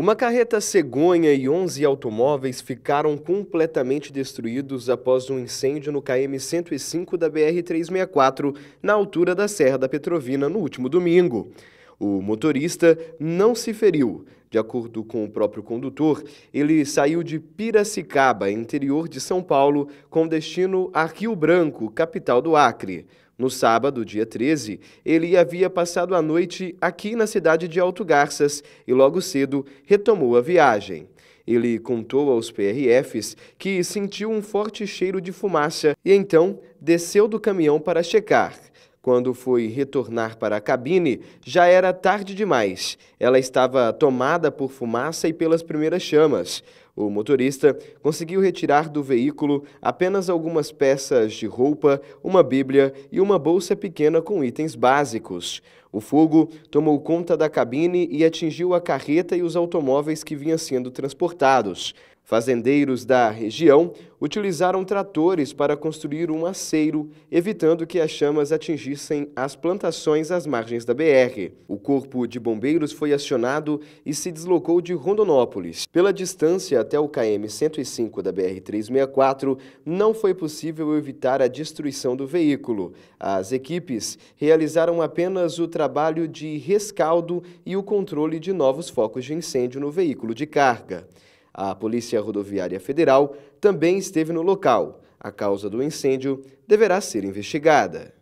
Uma carreta cegonha e 11 automóveis ficaram completamente destruídos após um incêndio no KM-105 da BR-364, na altura da Serra da Petrovina, no último domingo. O motorista não se feriu. De acordo com o próprio condutor, ele saiu de Piracicaba, interior de São Paulo, com destino a Rio Branco, capital do Acre. No sábado, dia 13, ele havia passado a noite aqui na cidade de Alto Garças e logo cedo retomou a viagem. Ele contou aos PRFs que sentiu um forte cheiro de fumaça e então desceu do caminhão para checar. Quando foi retornar para a cabine, já era tarde demais. Ela estava tomada por fumaça e pelas primeiras chamas. O motorista conseguiu retirar do veículo apenas algumas peças de roupa, uma Bíblia e uma bolsa pequena com itens básicos. O fogo tomou conta da cabine e atingiu a carreta e os automóveis que vinham sendo transportados. Fazendeiros da região utilizaram tratores para construir um aceiro, evitando que as chamas atingissem as plantações às margens da BR. O corpo de bombeiros foi acionado e se deslocou de Rondonópolis. Pela distância, até o KM 105 da BR 364, não foi possível evitar a destruição do veículo. As equipes realizaram apenas o trabalho de rescaldo e o controle de novos focos de incêndio no veículo de carga. A Polícia Rodoviária Federal também esteve no local. A causa do incêndio deverá ser investigada.